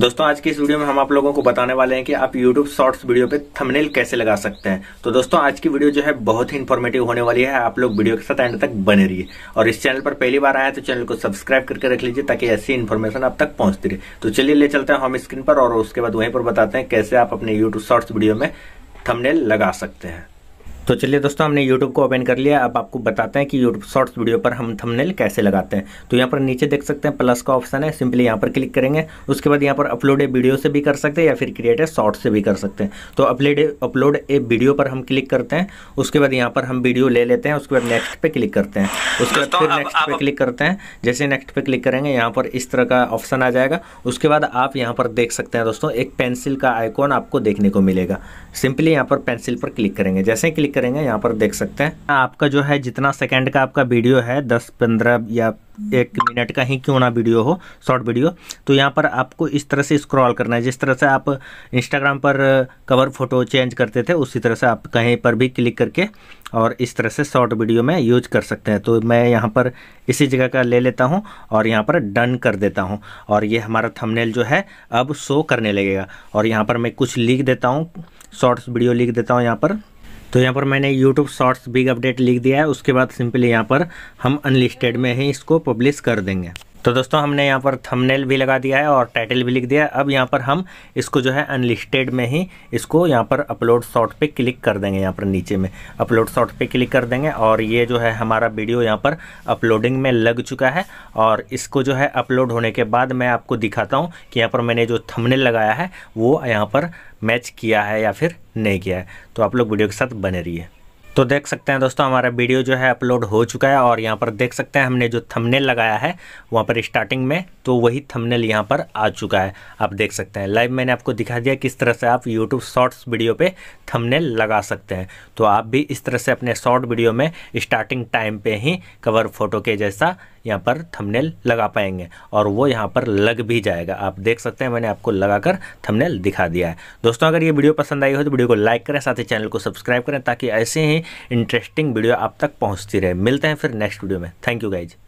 दोस्तों आज की इस वीडियो में हम आप लोगों को बताने वाले हैं कि आप YouTube शॉर्ट्स वीडियो पे थंबनेल कैसे लगा सकते हैं तो दोस्तों आज की वीडियो जो है बहुत ही इन्फॉर्मेटिव होने वाली है आप लोग वीडियो के साथ एंड तक बने रहिए और इस चैनल पर पहली बार आए तो चैनल को सब्सक्राइब करके रख लीजिए ताकि ऐसी इन्फॉर्मेशन आप तक पहुंचती रहे तो चलिए ले चलते हैं हम स्क्रीन पर और उसके बाद वहीं पर बताते हैं कैसे आप अपने यूट्यूब शॉर्ट्स वीडियो में थमनेल लगा सकते हैं तो चलिए दोस्तों हमने YouTube को ओपन कर लिया अब आपको बताते हैं कि YouTube शॉर्ट्स वीडियो पर हम थंबनेल कैसे लगाते हैं तो यहाँ पर नीचे देख सकते हैं प्लस का ऑप्शन है सिंपली यहाँ पर क्लिक करेंगे उसके बाद यहाँ पर अपलोड ए वीडियो से भी कर सकते हैं या फिर क्रिएट ए शॉर्ट से भी कर सकते हैं तो अपलोड अपलोड ए वीडियो पर हम क्लिक करते हैं उसके बाद यहाँ पर हम वीडियो ले लेते हैं उसके बाद नेक्स्ट पर क्लिक करते हैं उसके बाद फिर नेक्स्ट पर क्लिक करते हैं जैसे नेक्स्ट पर क्लिक करेंगे यहाँ पर इस तरह का ऑप्शन आ जाएगा उसके बाद आप यहाँ पर देख सकते हैं दोस्तों एक पेंसिल का आइकॉन आपको देखने को मिलेगा सिंपली यहाँ पर पेंसिल पर क्लिक करेंगे जैसे क्लिक करेंगे यहाँ पर देख सकते हैं आपका जो है जितना सेकेंड का आपका वीडियो है दस पंद्रह या एक मिनट का ही क्यों ना वीडियो हो शॉर्ट वीडियो तो यहाँ पर आपको इस तरह से स्क्रॉल करना है जिस तरह से आप इंस्टाग्राम पर कवर फोटो चेंज करते थे उसी तरह से आप कहीं पर भी क्लिक करके और इस तरह से शॉर्ट वीडियो में यूज कर सकते हैं तो मैं यहाँ पर इसी जगह का ले लेता हूँ और यहाँ पर डन कर देता हूँ और ये हमारा थमनेल जो है अब शो करने लगेगा और यहाँ पर मैं कुछ लिख देता हूँ शॉर्ट्स वीडियो लिख देता हूँ यहाँ पर तो यहाँ पर मैंने यूट्यूब शॉर्ट्स बिग अपडेट लिख दिया है उसके बाद सिंपली यहाँ पर हम अनलिस्टेड में ही इसको पब्लिश कर देंगे तो दोस्तों हमने यहाँ पर थंबनेल भी लगा दिया है और टाइटल भी लिख दिया है अब यहाँ पर हम इसको जो है अनलिस्टेड में ही इसको यहाँ पर अपलोड शॉर्ट पे क्लिक कर देंगे यहाँ पर नीचे में अपलोड शॉर्ट पे क्लिक कर देंगे और ये जो है हमारा वीडियो यहाँ पर अपलोडिंग में लग चुका है और इसको जो है अपलोड होने के बाद मैं आपको दिखाता हूँ कि यहाँ पर मैंने जो थमनेल लगाया है वो यहाँ पर मैच किया है या फिर नहीं किया है तो आप लोग वीडियो के साथ बने रहिए तो देख सकते हैं दोस्तों हमारा वीडियो जो है अपलोड हो चुका है और यहाँ पर देख सकते हैं हमने जो थंबनेल लगाया है वहाँ पर स्टार्टिंग में तो वही थंबनेल यहाँ पर आ चुका है आप देख सकते हैं लाइव मैंने आपको दिखा दिया किस तरह से आप यूट्यूब शॉर्ट्स वीडियो पे थंबनेल लगा सकते हैं तो आप भी इस तरह से अपने शॉर्ट वीडियो में स्टार्टिंग टाइम पर ही कवर फोटो के जैसा यहाँ पर थंबनेल लगा पाएंगे और वो यहाँ पर लग भी जाएगा आप देख सकते हैं मैंने आपको लगाकर थंबनेल दिखा दिया है दोस्तों अगर ये वीडियो पसंद आई हो तो वीडियो को लाइक करें साथ ही चैनल को सब्सक्राइब करें ताकि ऐसे ही इंटरेस्टिंग वीडियो आप तक पहुँचती रहे मिलते हैं फिर नेक्स्ट वीडियो में थैंक यू गाइज